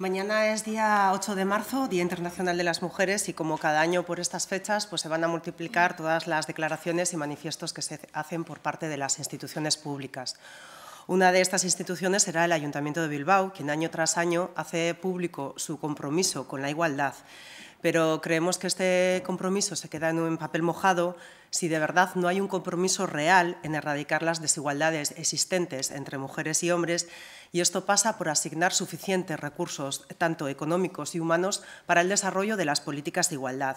Mañana es día 8 de marzo, Día Internacional de las Mujeres, y como cada año por estas fechas, pues se van a multiplicar todas las declaraciones y manifiestos que se hacen por parte de las instituciones públicas. Una de estas instituciones será el Ayuntamiento de Bilbao, quien año tras año hace público su compromiso con la igualdad pero creemos que este compromiso se queda en un papel mojado si de verdad no hay un compromiso real en erradicar las desigualdades existentes entre mujeres y hombres y esto pasa por asignar suficientes recursos, tanto económicos y humanos, para el desarrollo de las políticas de igualdad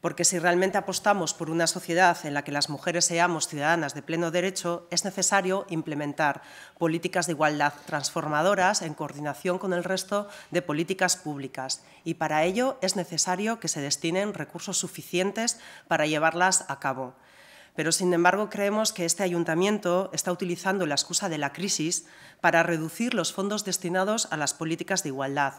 porque si realmente apostamos por una sociedad en la que las mujeres seamos ciudadanas de pleno derecho, es necesario implementar políticas de igualdad transformadoras en coordinación con el resto de políticas públicas y para ello es necesario que se destinen recursos suficientes para llevarlas a cabo pero sin embargo creemos que este ayuntamiento está utilizando la excusa de la crisis para reducir los fondos destinados a las políticas de igualdad,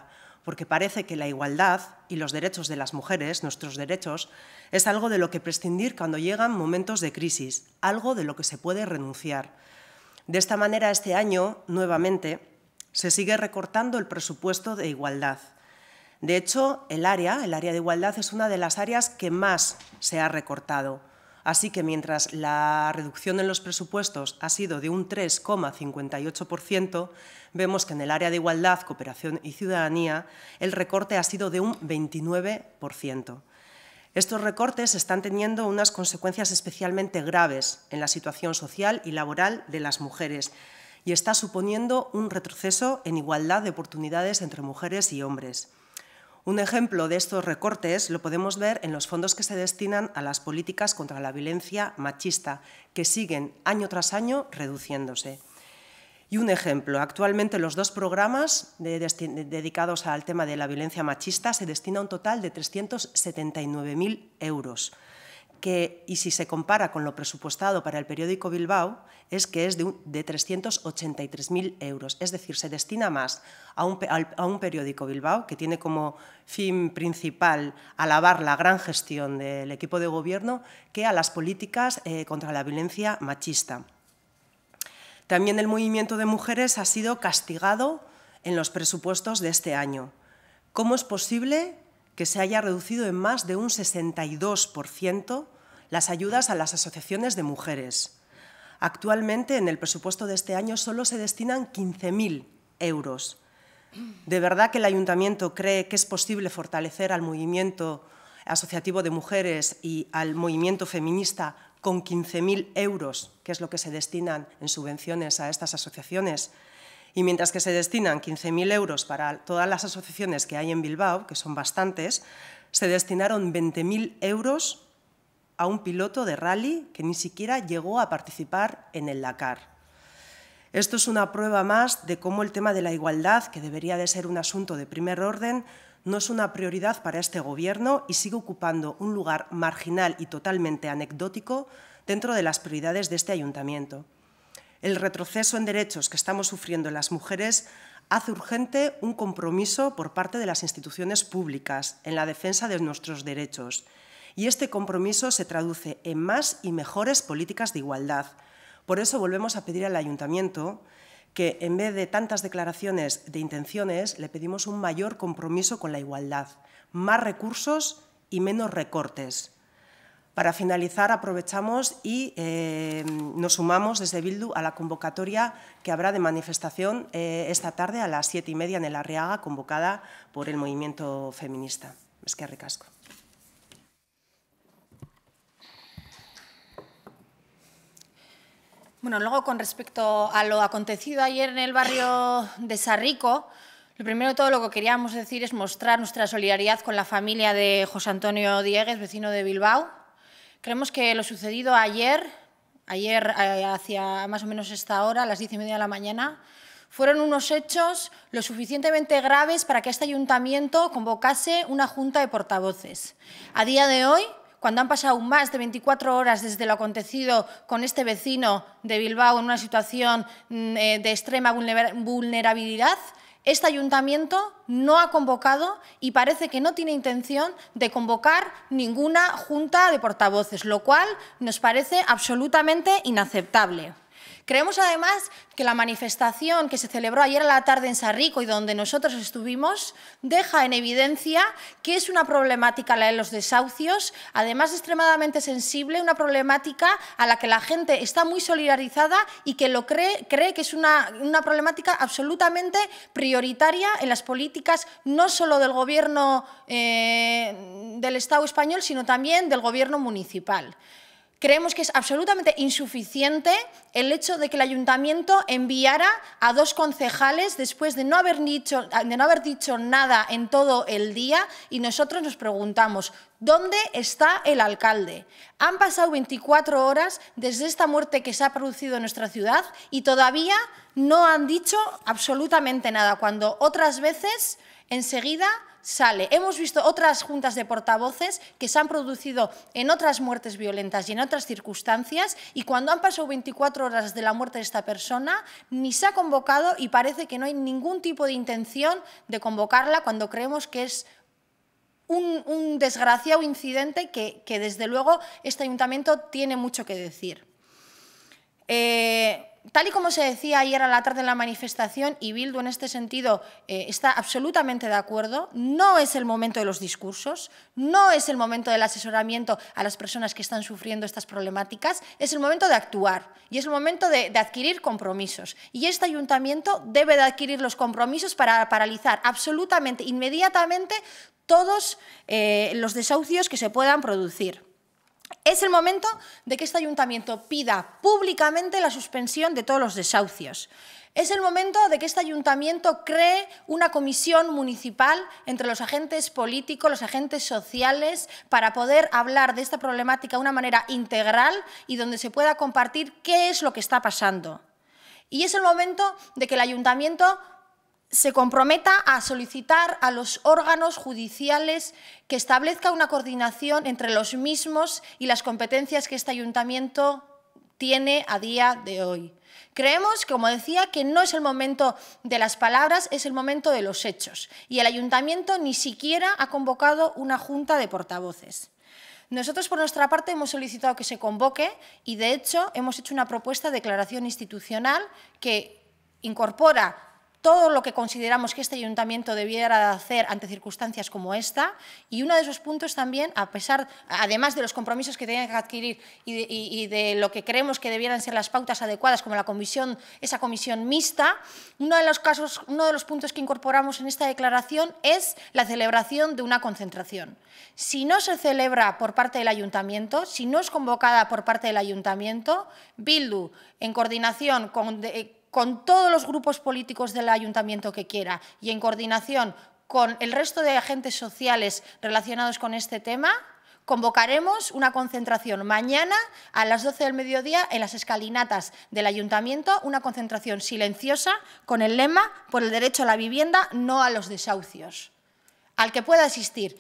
porque parece que la igualdad y los derechos de las mujeres, nuestros derechos, es algo de lo que prescindir cuando llegan momentos de crisis, algo de lo que se puede renunciar. De esta manera, este año, nuevamente, se sigue recortando el presupuesto de igualdad. De hecho, el área, el área de igualdad, es una de las áreas que más se ha recortado. Así que mientras la reducción en los presupuestos ha sido de un 3,58%, vemos que en el área de igualdad, cooperación y ciudadanía el recorte ha sido de un 29%. Estos recortes están teniendo unas consecuencias especialmente graves en la situación social y laboral de las mujeres y está suponiendo un retroceso en igualdad de oportunidades entre mujeres y hombres. Un ejemplo de estos recortes lo podemos ver en los fondos que se destinan a las políticas contra la violencia machista, que siguen año tras año reduciéndose. Y un ejemplo, actualmente los dos programas dedicados al tema de la violencia machista se destina a un total de 379.000 euros y si se compara con lo presupuestado para el periódico Bilbao, es que es de, de 383.000 euros. Es decir, se destina más a un, periódico Bilbao, que tiene como fin principal alabar la gran gestión del equipo de gobierno, que a las políticas eh, contra la violencia machista. También el movimiento de mujeres ha sido castigado en los presupuestos de este año. ¿Cómo es posible que se haya reducido en más de un 62% las ayudas a las asociaciones de mujeres. Actualmente, en el presupuesto de este año, solo se destinan 15.000 euros. ¿De verdad que el ayuntamiento cree que es posible fortalecer al movimiento asociativo de mujeres y al movimiento feminista con 15.000 euros, que es lo que se destinan en subvenciones a estas asociaciones? Y mientras que se destinan 15.000 euros para todas las asociaciones que hay en Bilbao, que son bastantes, se destinaron 20.000 euros a un piloto de rally que ni siquiera llegó a participar en el Dakar. Esto es una prueba más de cómo el tema de la igualdad, que debería de ser un asunto de primer orden, no es una prioridad para este Gobierno y sigue ocupando un lugar marginal y totalmente anecdótico dentro de las prioridades de este ayuntamiento el retroceso en derechos que estamos sufriendo las mujeres hace urgente un compromiso por parte de las instituciones públicas en la defensa de nuestros derechos. Y este compromiso se traduce en más y mejores políticas de igualdad. Por eso volvemos a pedir al ayuntamiento que en vez de tantas declaraciones de intenciones, le pedimos un mayor compromiso con la igualdad, más recursos y menos recortes. Para finalizar, aprovechamos y eh, nos sumamos desde Bildu a la convocatoria que habrá de manifestación eh, esta tarde a las siete y media en el Arriaga, convocada por el movimiento feminista. Es que recasco. Bueno, luego con respecto a lo acontecido ayer en el barrio de Sarrico, lo primero de todo lo que queríamos decir es mostrar nuestra solidaridad con la familia de José Antonio Diegues, vecino de Bilbao, Creemos que lo sucedido ayer, ayer eh, hacia más o menos esta hora, a las diez y media de la mañana, fueron unos hechos lo suficientemente graves para que este ayuntamiento convocase una junta de portavoces. A día de hoy, cuando han pasado más de 24 horas desde lo acontecido con este vecino de Bilbao en una situación mm, eh, de extrema vulnerabilidad, este ayuntamiento no ha convocado y parece que no tiene intención de convocar ninguna junta de portavoces, lo cual nos parece absolutamente inaceptable. Creemos además que la manifestación que se celebró ayer a la tarde en Rico y donde nosotros estuvimos deja en evidencia que es una problemática la de los desahucios, además extremadamente sensible, una problemática a la que la gente está muy solidarizada y que lo cree, cree que es una, problemática absolutamente prioritaria en las políticas no solo del Gobierno eh, del Estado español, sino también del Gobierno municipal. Creemos que es absolutamente insuficiente el hecho de que el ayuntamiento enviara a dos concejales después de no haber dicho, de no haber dicho nada en todo el día y nosotros nos preguntamos, ¿Dónde está el alcalde? Han pasado 24 horas desde esta muerte que se ha producido en nuestra ciudad y todavía no han dicho absolutamente nada, cuando otras veces enseguida sale. Hemos visto otras juntas de portavoces que se han producido en otras muertes violentas y en otras circunstancias y cuando han pasado 24 horas de la muerte de esta persona ni se ha convocado y parece que no hay ningún tipo de intención de convocarla cuando creemos que es un, desgraciado incidente que, desde luego este ayuntamiento tiene mucho que decir. Eh, tal y como se decía ayer a la tarde en la manifestación, y Bildu en este sentido eh, está absolutamente de acuerdo, no es el momento de los discursos, no es el momento del asesoramiento a las personas que están sufriendo estas problemáticas, es el momento de actuar y es el momento de, adquirir compromisos. Y este ayuntamiento debe de adquirir los compromisos para paralizar absolutamente, inmediatamente, todos eh, los desahucios que se puedan producir. Es el momento de que este ayuntamiento pida públicamente la suspensión de todos los desahucios. Es el momento de que este ayuntamiento cree una comisión municipal entre los agentes políticos, los agentes sociales, para poder hablar de esta problemática de una manera integral y donde se pueda compartir qué es lo que está pasando. Y es el momento de que el ayuntamiento se comprometa a solicitar a los órganos judiciales que establezca una coordinación entre los mismos y las competencias que este ayuntamiento tiene a día de hoy. Creemos, como decía, que no es el momento de las palabras, es el momento de los hechos. Y el ayuntamiento ni siquiera ha convocado una junta de portavoces. Nosotros, por nuestra parte, hemos solicitado que se convoque y, de hecho, hemos hecho una propuesta de declaración institucional que incorpora todo lo que consideramos que este ayuntamiento debiera hacer ante circunstancias como esta y uno de esos puntos también, a pesar, además de los compromisos que tenían que adquirir y de, lo que creemos que debieran ser las pautas adecuadas como la comisión, esa comisión mixta, uno de los casos, uno de los puntos que incorporamos en esta declaración es la celebración de una concentración. Si no se celebra por parte del ayuntamiento, si no es convocada por parte del ayuntamiento, Bildu, en coordinación con, con todos los grupos políticos del ayuntamiento que quiera y en coordinación con el resto de agentes sociales relacionados con este tema, convocaremos una concentración mañana a las 12 del mediodía en las escalinatas del ayuntamiento, una concentración silenciosa con el lema por el derecho a la vivienda, no a los desahucios, al que pueda asistir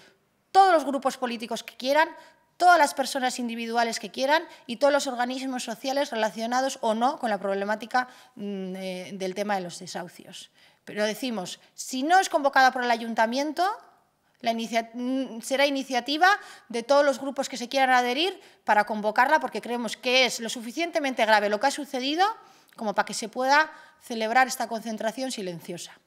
todos los grupos políticos que quieran, todas las personas individuales que quieran y todos los organismos sociales relacionados o no con la problemática mm, del tema de los desahucios. Pero decimos, si no es convocada por el ayuntamiento, mm, será iniciativa de todos los grupos que se quieran adherir para convocarla porque creemos que es lo suficientemente grave lo que ha sucedido como para que se pueda celebrar esta concentración silenciosa.